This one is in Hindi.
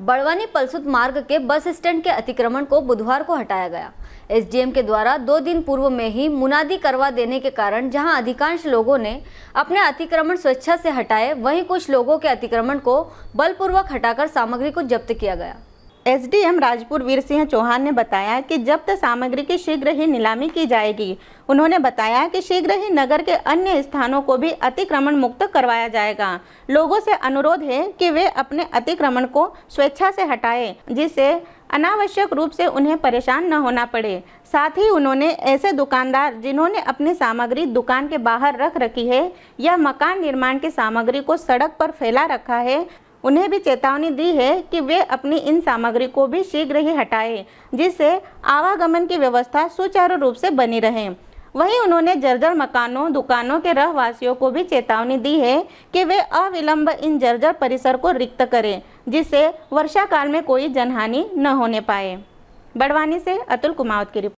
बड़वानी पलसुत मार्ग के बस स्टैंड के अतिक्रमण को बुधवार को हटाया गया एसडीएम के द्वारा दो दिन पूर्व में ही मुनादी करवा देने के कारण जहां अधिकांश लोगों ने अपने अतिक्रमण स्वेच्छा से हटाए वहीं कुछ लोगों के अतिक्रमण को बलपूर्वक हटाकर सामग्री को जब्त किया गया एसडीएम राजपुर वीर सिंह चौहान ने बताया कि जब्त सामग्री की शीघ्र ही नीलामी की जाएगी उन्होंने बताया कि शीघ्र ही नगर के अन्य स्थानों को भी अतिक्रमण मुक्त करवाया जाएगा लोगों से अनुरोध है कि वे अपने अतिक्रमण को स्वेच्छा से हटाएं जिससे अनावश्यक रूप से उन्हें परेशान न होना पड़े साथ ही उन्होंने ऐसे दुकानदार जिन्होंने अपनी सामग्री दुकान के बाहर रख रखी है या मकान निर्माण की सामग्री को सड़क पर फैला रखा है उन्हें भी चेतावनी दी है कि वे अपनी इन सामग्री को भी शीघ्र ही हटाएं जिससे आवागमन की व्यवस्था सुचारू रूप से बनी रहे वहीं उन्होंने जर्जर मकानों दुकानों के रहवासियों को भी चेतावनी दी है कि वे अविलंब इन जर्जर परिसर को रिक्त करें जिससे वर्षा काल में कोई जनहानि न होने पाए बड़वानी से अतुल कुमावत की रिपोर्ट